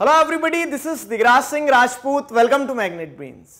hello everybody this is Digraj Singh Rajput welcome to Magnet Brains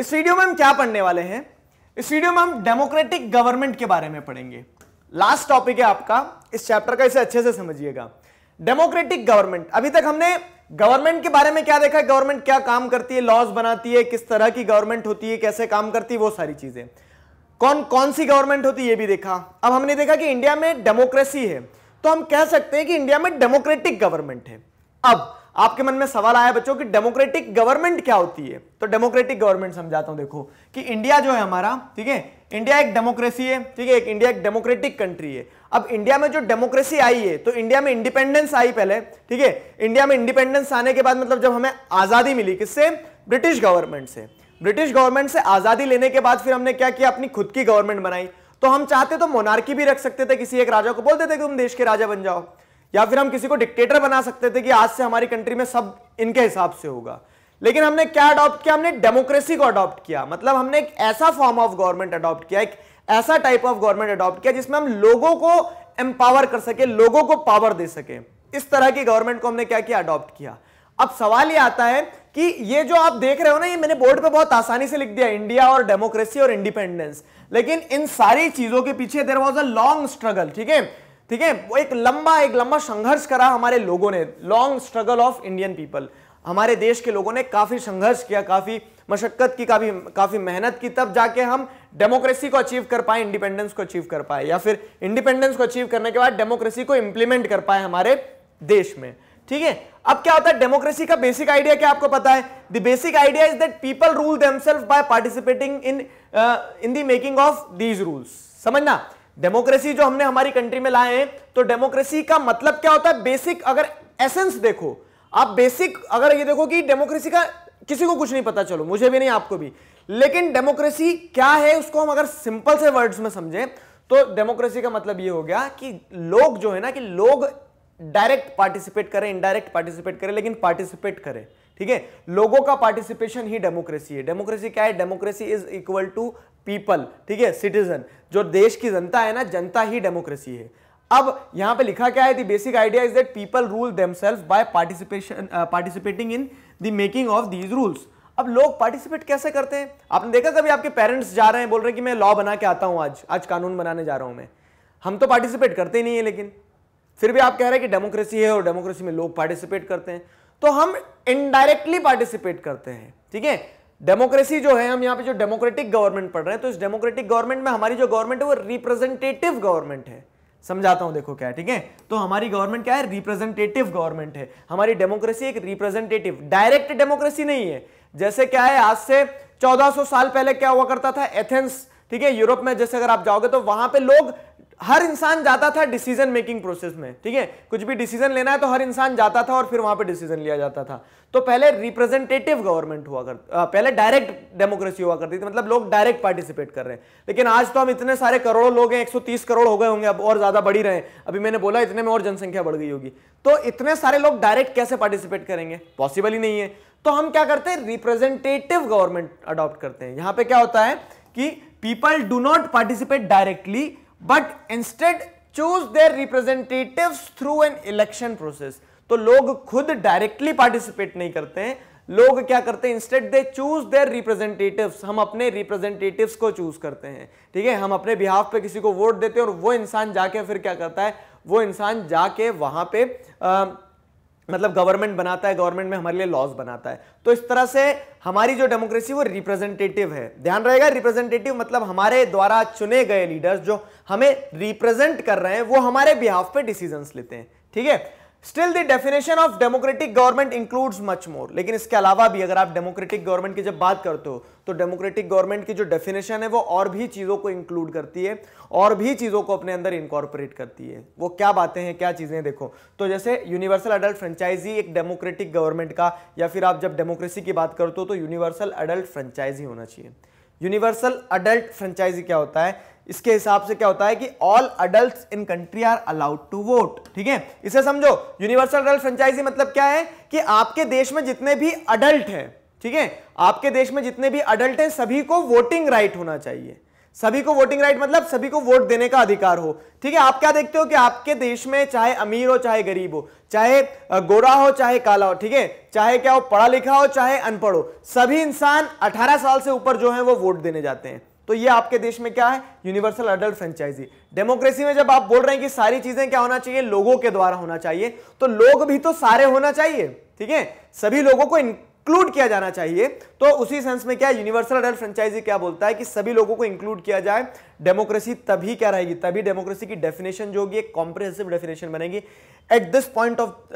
इस video में हम क्या पढ़ने वाले हैं इस वीडियो में हम डेमोक्रेटिक गवर्नमेंट के बारे में पढ़ेंगे लास्ट टॉपिक है आपका इस चैप्टर का इसे अच्छे से समझिएगा डेमोक्रेटिक गवर्नमेंट अभी तक हमने गवर्नमेंट के बारे में क्या देखा है गवर्नमेंट क्या काम करती है लॉज बनाती है किस तरह की गवर्नमेंट होती है कैसे काम करती है वो सारी चीजें कौन कौन सी गवर्नमेंट होती है ये भी देखा अब हमने देखा कि इंडिया में डेमोक्रेसी है तो हम कह सकते हैं कि इंडिया में डेमोक्रेटिक गवर्नमेंट है अब आपके मन में सवाल आया बच्चों कि डेमोक्रेटिक गवर्नमेंट क्या होती है तो डेमोक्रेटिक गवर्नमेंट समझाता हूं देखो कि इंडिया जो है हमारा ठीक है इंडिया एक डेमोक्रेसी है ठीक है एक इंडिया एक डेमोक्रेटिक कंट्री है अब इंडिया में जो डेमोक्रेसी आई है तो इंडिया में इंडिपेंडेंस आई पहले ठीक है इंडिया में इंडिपेंडेंस आने के बाद मतलब जब हमें आजादी मिली किससे ब्रिटिश गवर्नमेंट से ब्रिटिश गवर्नमेंट से आजादी लेने के बाद फिर हमने क्या किया अपनी खुद की गवर्नमेंट बनाई तो हम चाहते तो मोनार्की भी रख सकते थे किसी एक राजा को बोल देते कि तुम देश के राजा बन जाओ या फिर हम किसी को डिक्टेटर बना सकते थे कि आज से हमारी कंट्री में सब इनके हिसाब से होगा लेकिन हमने क्या अडॉप्ट किया हमने डेमोक्रेसी को अडॉप्ट किया मतलब हमने एक ऐसा फॉर्म ऑफ गवर्नमेंट अडॉप्ट किया एक ऐसा टाइप ऑफ गवर्नमेंट अडॉप्ट किया जिसमें हम लोगों को एम्पावर कर सके लोगों को पावर दे सके इस तरह की गवर्नमेंट को हमने क्या किया अडॉप्ट किया अब सवाल यह आता है कि ये जो आप देख रहे हो ना ये मैंने बोर्ड पे बहुत आसानी से लिख दिया इंडिया और डेमोक्रेसी और इंडिपेंडेंस लेकिन इन सारी चीजों के पीछे there was a long struggle ठीक है ठीक है वो एक लंबा एक लंबा संघर्ष करा हमारे लोगों ने long struggle of Indian people हमारे देश के लोगों ने काफ़ी संघर्ष किया काफ़ी मशक्क़त की काफ़ी काफ़ी मेहनत की तब जाके हम डेमोक्रेसी को अचीव कर पाए इंडिपेंडेंस को अचीव कर पाए या फिर इंडिपेंडेंस को अचीव करने के बाद डेमोक्रेसी को इंप्लीमेंट कर पाए हमारे देश में ठीक है अब क्या होता है डेमोक्रेसी का बेसिक आइडिया क्या आपको पता है the basic idea is that people rule themselves by participating in in the making of these rules समझना डेमोक्रेसी जो हमने हमारी कंट्री में लाए हैं तो डेमोक्रेसी का मतलब क्या होता है बेसिक अगर एसेंस देखो आप बेसिक अगर ये देखो कि डेमोक्रेसी का किसी को कुछ नहीं पता चलो मुझे भी नहीं आपको भी लेकिन डेमोक्रेसी क्या है उसको हम अगर सिंपल से वर्ड्स में समझें तो डेमोक्रेसी का मतलब ये हो गया कि लोग जो है ना कि लोग डायरेक्ट पार्टिसिपेट करें इनडायरेक्ट पार्टिसिपेट करें लेकिन पार्टिसिपेट करें ठीक है लोगों का पार्टिसिपेशन ही डेमोक्रेसी है डेमोक्रेसी क्या है democracy is equal to people ठीक है सिटीजन जो देश की जनता है ना जनता ही डेमोक्रेसी है अब यहां पे लिखा क्या है basic idea is that people rule themselves by participation participating in the making of these rules अब लोग पार्टिसिपेट कैसे करते हैं आपने देखा कभी आपके पेरेंट्स जा रहे हैं बोल रहे हैं कि मैं लॉ बना के आता हूं आज आज कानून बनाने जा रहा हूं मैं हम तो पार्टिसिपेट करते ही नहीं है लेकिन फिर भी आप कह रहे हैं कि डेमोक्रेसी है और डेमोक्रेसी में लोग पार्टिसिपेट करते हैं तो हम इनडायरेक्टली पार्टिसिपेट करते हैं ठीक है डेमोक्रेसी जो है हम यहाँ पे जो डेमोक्रेटिक गवर्नमेंट पढ़ रहे हैं तो इस डेमोक्रेटिक गवर्नमेंट में हमारी जो गवर्नमेंट है वो रिप्रेजेंटेटिव गवर्नमेंट है समझाता हूं देखो क्या है ठीक है तो हमारी गवर्नमेंट क्या है रिप्रेजेंटेटिव गवर्नमेंट है हमारी डेमोक्रेसी एक रिप्रेजेंटेटिव डायरेक्ट डेमोक्रेसी नहीं है जैसे क्या है आज से चौदह साल पहले क्या हुआ करता था एथेंस ठीक है यूरोप में जैसे अगर आप जाओगे तो वहां पे लोग हर इंसान जाता था डिसीजन मेकिंग प्रोसेस में ठीक है कुछ भी डिसीजन लेना है तो हर इंसान जाता था और फिर वहां पे डिसीजन लिया जाता था तो पहले रिप्रेजेंटेटिव गवर्नमेंट हुआ कर पहले डायरेक्ट डेमोक्रेसी हुआ करती थी मतलब लोग डायरेक्ट पार्टिसिपेट कर रहे हैं लेकिन आज तो हम इतने सारे करोड़ों लोग हैं 130 करोड़ हो गए होंगे अब और ज्यादा बढ़ी रहे अभी मैंने बोला इतने में और जनसंख्या बढ़ गई होगी तो इतने सारे लोग डायरेक्ट कैसे पार्टिसिपेट करेंगे पॉसिबल ही नहीं है तो हम क्या करते हैं रिप्रेजेंटेटिव गवर्नमेंट अडॉप्ट करते हैं यहां पर क्या होता है कि people do not participate directly but instead choose their representative through an election process तो लोग खुद डायरेक्टली पार्टिसिपेट नहीं करते हैं लोग क्या करते हैं instead they choose their representative हम अपने रिप्रेजेंटेटिव को चूज करते हैं ठीक है हम अपने बिहाफ पे किसी को वोट देते हैं और वो इंसान जाके फिर क्या करता है वो इंसान जाके वहां पे आ, मतलब गवर्नमेंट बनाता है गवर्नमेंट में हमारे लिए लॉज बनाता है तो इस तरह से हमारी जो डेमोक्रेसी वो रिप्रेजेंटेटिव है ध्यान रहेगा रिप्रेजेंटेटिव मतलब हमारे द्वारा चुने गए लीडर्स जो हमें रिप्रेजेंट कर रहे हैं वो हमारे बिहाफ पे डिसीजंस लेते हैं ठीक है still the definition of democratic government includes much more लेकिन इसके अलावा भी अगर आप डेमोक्रेटिक गवर्नमेंट की जब बात करते हो तो डेमोक्रेटिक गवर्नमेंट की जो डेफिनेशन है वो और भी चीज़ों को इंक्लूड करती है और भी चीज़ों को अपने अंदर इंकॉर्पोरेट करती है वो क्या बातें हैं क्या चीज़ें देखो तो जैसे यूनिवर्सल अडल्ट फ्रेंचाइजी एक डेमोक्रेटिक गवर्नमेंट का या फिर आप जब डेमोक्रेसी की बात करते हो तो यूनिवर्सल अडल्ट फ्रेंचाइजी होना चाहिए यूनिवर्सल अडल्ट फ्रेंचाइजी क्या होता है इसके हिसाब से क्या होता है कि all adult in country are allowed to vote ठीक है इसे समझो यूनिवर्सल अडल्ट फ्रेंचाइजी मतलब क्या है कि आपके देश में जितने भी अडल्ट हैं ठीक है आपके देश में जितने भी अडल्ट हैं सभी को वोटिंग राइट होना चाहिए सभी को वोटिंग राइट मतलब सभी को वोट देने का अधिकार हो ठीक है आप क्या देखते हो कि आपके देश में चाहे अमीर हो चाहे गरीब हो चाहे गोरा हो चाहे काला हो ठीक है चाहे क्या हो पढ़ा लिखा हो चाहे अनपढ़ हो सभी इंसान 18 साल से ऊपर जो है वो वोट देने जाते हैं तो ये आपके देश में क्या है यूनिवर्सल अडल्ट फ्रेंचाइजी डेमोक्रेसी में जब आप बोल रहे हैं कि सारी चीजें क्या होना चाहिए लोगों के द्वारा होना चाहिए तो लोग भी तो सारे होना चाहिए ठीक है सभी लोगों को इंक्लूड किया जाना चाहिए तो उसी सेंस में क्या यूनिवर्सल अडल्ट फ्रेंचाइजी क्या बोलता है कि सभी लोगों को इंक्लूड किया जाए डेमोक्रेसी तभी क्या रहेगी तभी डेमोक्रेसी की डेफिनेशन जो होगी एक कॉम्प्रिहेंसिव डेफिनेशन बनेगी at this point of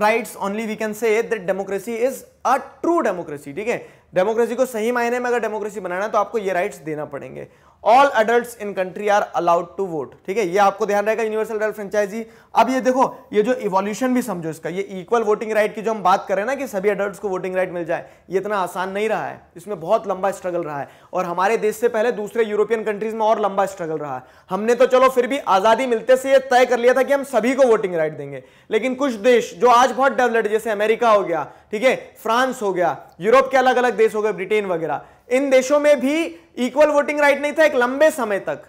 rights only we can say that democracy is a true democracy ठीक है डेमोक्रेसी को सही मायने में अगर डेमोक्रेसी बनाना है तो आपको ये राइट्स देना पड़ेंगे all adult in country are allowed to vote ठीक है ये आपको ध्यान रहेगा यूनिवर्सल अडल्ट फ्रेंचाइजी अब ये देखो ये जो इवोल्यूशन भी समझो इसका ये इक्वल वोटिंग राइट की जो हम बात करें ना कि सभी अडल्ट को वोटिंग राइट मिल जाए ये इतना आसान नहीं रहा है इसमें बहुत लंबा स्ट्रगल रहा है और हमारे देश से पहले दूसरे यूरोपियन कंट्रीज में और लंबा स्ट्रगल रहा है हमने तो चलो फिर भी आज़ादी मिलते से ये तय कर लिया था कि हम सभी को वोटिंग राइट देंगे लेकिन कुछ देश जो आज बहुत डेवलप्ड जैसे अमेरिका हो गया ठीक है फ्रांस फ्रांस हो गया यूरोप के अलग अलग देश हो गए ब्रिटेन वगैरह इन देशों में भी इक्वल वोटिंग राइट नहीं था एक लंबे समय तक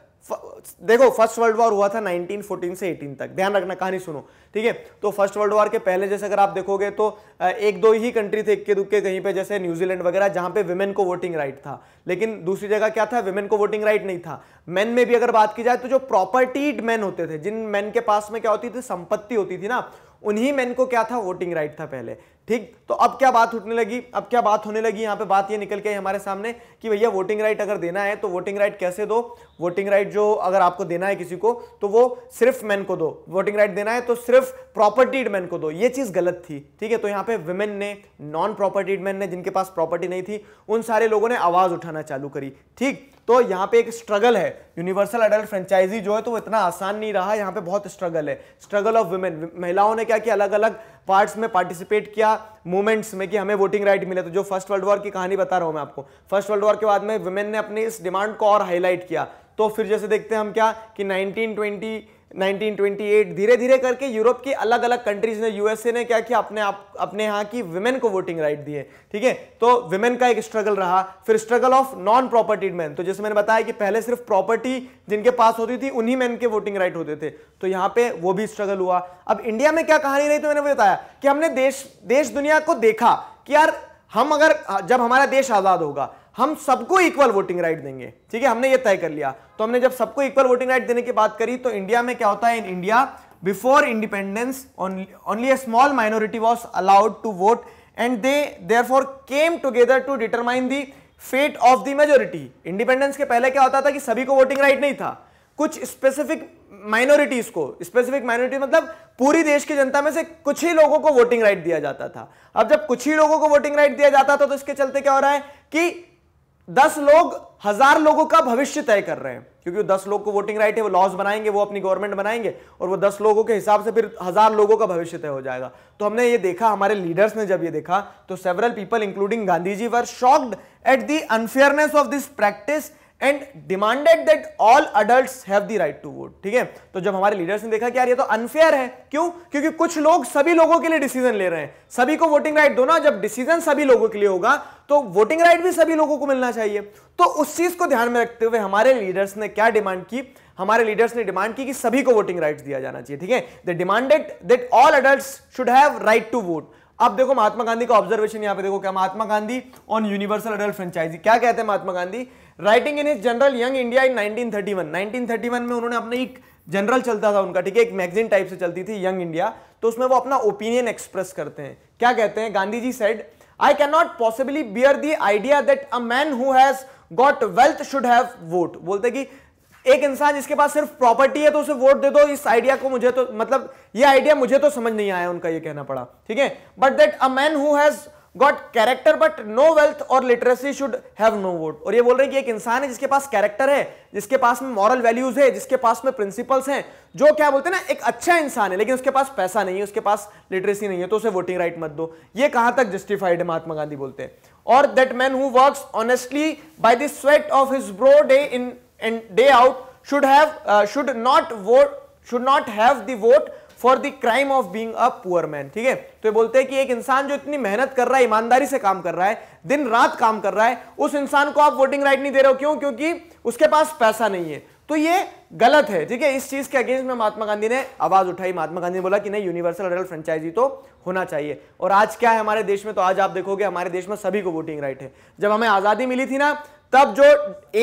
देखो फर्स्ट वर्ल्ड वॉर हुआ था 1914 से 18 तक ध्यान रखना कहानी सुनो ठीक है तो फर्स्ट वर्ल्ड वॉर के पहले जैसे अगर आप देखोगे तो एक दो ही कंट्री थे इक्के दुक्के कहीं पे जैसे न्यूजीलैंड वगैरह जहां पे विमेन को वोटिंग राइट था लेकिन दूसरी जगह क्या था वुमेन को वोटिंग राइट नहीं था मैन में भी अगर बात की जाए तो जो प्रॉपर्टीड मैन होते थे जिन मैन के पास में क्या होती थी संपत्ति होती थी ना उन्हीं मैन को क्या था वोटिंग राइट था पहले ठीक तो अब क्या बात उठने लगी अब क्या बात होने लगी यहाँ पे बात ये निकल के हमारे सामने कि भैया वोटिंग राइट अगर देना है तो वोटिंग राइट कैसे दो वोटिंग राइट जो अगर आपको देना है किसी को तो वो सिर्फ मैन को दो वोटिंग राइट देना है तो सिर्फ प्रॉपर्टीड मैन को दो ये चीज़ गलत थी ठीक है तो यहाँ पे वुमेन ने नॉन प्रॉपर्टीड मैन ने जिनके पास प्रॉपर्टी नहीं थी उन सारे लोगों ने आवाज़ उठाना चालू करी ठीक तो यहाँ पे एक स्ट्रगल है यूनिवर्सल अडल्ट फ्रेंचाइजी जो है तो इतना आसान नहीं रहा यहाँ पे बहुत स्ट्रगल है स्ट्रगल ऑफ वुमेन महिलाओं ने क्या किया अलग अलग पार्ट्स में पार्टिसिपेट किया मूवमेंट्स में कि हमें वोटिंग राइट मिले तो जो फर्स्ट वर्ल्ड वॉर की कहानी बता रहा हूं मैं आपको फर्स्ट वर्ल्ड वॉर के बाद में वुमेन ने अपने इस डिमांड को और हाईलाइट किया तो फिर जैसे देखते हैं हम क्या कि 1928 धीरे धीरे करके यूरोप की अलग अलग कंट्रीज ने यूएसए ने क्या किया अपने आप अपने यहाँ की वुमेन को वोटिंग राइट दिए ठीक है तो वुमेन का एक स्ट्रगल रहा फिर struggle of non property man तो जैसे मैंने बताया कि पहले सिर्फ प्रॉपर्टी जिनके पास होती थी उन्हीं मैन के वोटिंग राइट होते थे तो यहाँ पे वो भी स्ट्रगल हुआ अब इंडिया में क्या कहानी रही तो मैंने बताया कि हमने देश देश दुनिया को देखा कि यार हम अगर जब हमारा देश आज़ाद होगा हम सबको इक्वल वोटिंग राइट देंगे ठीक है हमने ये तय कर लिया तो हमने जब सबको इक्वल वोटिंग राइट देने की बात करी तो इंडिया में क्या होता है in India before independence only a small minority was allowed to vote and they therefore came together to determine the fate of the majority independence के पहले क्या होता था कि सभी को वोटिंग राइट नहीं था कुछ स्पेसिफिक माइनॉरिटीज को स्पेसिफिक माइनॉरिटी मतलब पूरी देश की जनता में से कुछ ही लोगों को वोटिंग राइट दिया जाता था अब जब कुछ ही लोगों को वोटिंग राइट दिया जाता था तो इसके चलते क्या हो रहा है कि दस लोग हजार लोगों का भविष्य तय कर रहे हैं क्योंकि दस लोग को वोटिंग राइट है वो लॉज बनाएंगे वो अपनी गवर्नमेंट बनाएंगे और वो दस लोगों के हिसाब से फिर हजार लोगों का भविष्य तय हो जाएगा तो हमने ये देखा हमारे लीडर्स ने जब ये देखा तो several people including Gandhi ji were shocked at the unfairness of this practice and demanded that all adult have the right to vote ठीक है तो जब हमारे लीडर्स ने देखा कि यार ये तो अनफेयर है क्यों क्योंकि कुछ लोग सभी लोगों के लिए डिसीजन ले रहे हैं सभी को वोटिंग राइट दो ना जब डिसीजन सभी लोगों के लिए होगा तो वोटिंग राइट भी सभी लोगों को मिलना चाहिए तो उस चीज को ध्यान में रखते हुए हमारे लीडर्स ने क्या डिमांड की हमारे लीडर्स ने डिमांड की कि सभी को वोटिंग राइट्स दिया जाना चाहिए ठीक है they demanded that all adult should have right to vote अब देखो महात्मा गांधी का ऑब्जर्वेशन यहां पे देखो क्या Mahatma Gandhi on universal adult franchise क्या कहते हैं Mahatma Gandhi writing in is journal Young India in 1931 1931 में उन्होंने अपने एक जनरल चलता था उनका ठीक है एक मैगजीन टाइप से चलती थी यंग इंडिया तो उसमें वो अपना ओपिनियन एक्सप्रेस करते हैं क्या कहते हैं Gandhi ji said I can not possibly bear the idea that a man who has got wealth should have vote बोलते कि एक इंसान जिसके पास सिर्फ प्रॉपर्टी है तो उसे वोट दे दो इस आइडिया को मुझे तो मतलब ये आइडिया मुझे तो समझ नहीं आया उनका ये कहना पड़ा ठीक है but that a man who has got character but no wealth और literacy should have no vote और ये बोल रहे हैं कि एक इंसान है जिसके पास कैरेक्टर है जिसके पास में मॉरल वैल्यूज है जिसके पास में प्रिंसिपल्स हैं जो क्या बोलते हैं ना एक अच्छा इंसान है लेकिन उसके पास पैसा नहीं है उसके पास लिटरेसी नहीं है तो उसे वोटिंग राइट मत दो ये कहां तक जस्टिफाइड है महात्मा गांधी बोलते हैं और that man who work honestly by the sweat of his brow day in and day out should have should not vote should not have vote for the crime of being a poor man ठीक है तो ये बोलते हैं कि एक इंसान जो इतनी मेहनत कर रहा है ईमानदारी से काम कर रहा है दिन रात काम कर रहा है उस इंसान को आप वोटिंग राइट नहीं दे रहे हो क्यों क्योंकि उसके पास पैसा नहीं है तो ये गलत है ठीक है इस चीज के अगेंस्ट में महात्मा गांधी ने आवाज उठाई महात्मा गांधी ने बोला कि नहीं यूनिवर्सल अडल्ट फ्रेंचाइजी तो होना चाहिए और आज क्या है हमारे देश में तो आज आप देखोगे हमारे देश में सभी को वोटिंग राइट है जब हमें आजादी मिली थी ना तब जो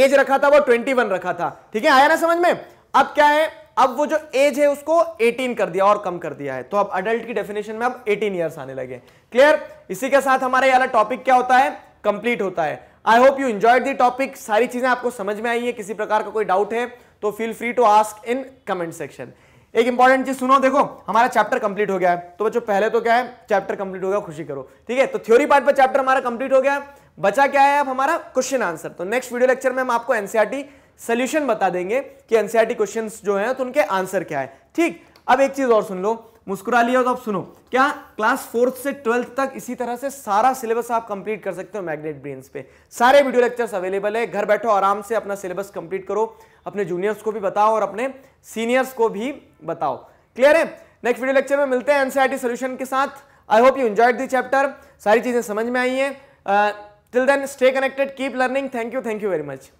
एज रखा था वो ट्वेंटी रखा था ठीक है आया ना समझ में अब क्या है अब वो जो एज है उसको 18 कर दिया और कम कर दिया है तो अब अडल्ट की डेफिनेशन में अब 18 इयर्स आने लगे क्लियर इसी के साथ हमारा यहाँ टॉपिक क्या होता है कंप्लीट होता है I hope you enjoyed the topic सारी चीजें आपको समझ में आई है किसी प्रकार का कोई डाउट है तो feel free to ask in comment section एक इंपॉर्टेंट चीज सुनो देखो हमारा चैप्टर कंप्लीट हो गया है तो बच्चों पहले तो क्या है चैप्टर कंप्लीट हो गया खुशी करो ठीक है तो थ्योरी पार्ट पर चैप्टर हमारा कंप्लीट हो गया बचा क्या है अब हमारा क्वेश्चन आंसर तो नेक्स्ट वीडियो लेक्चर में हम आपको एनसीआरटी सोल्यूशन बता देंगे कि एनसीआरटी क्वेश्चन जो है तो उनके आंसर क्या है ठीक अब एक चीज और सुन लो मुस्कुरा लिया तो आप सुनो क्या क्लास फोर्थ से ट्वेल्थ तक इसी तरह से सारा सिलेबस आप कंप्लीट कर सकते हो मैग्नेट ब्रेन पे सारे वीडियो लेक्चर्स अवेलेबल है घर बैठो आराम से अपना सिलेबस कंप्लीट करो अपने जूनियर्स को भी बताओ और अपने सीनियर्स को भी बताओ क्लियर है नेक्स्ट वीडियो लेक्चर में मिलते हैं एनसीआरटी सोल्यूशन के साथ I hope you enjoyed the chapter सारी चीजें समझ में आई है till then stay connected keep learning thank you thank you very much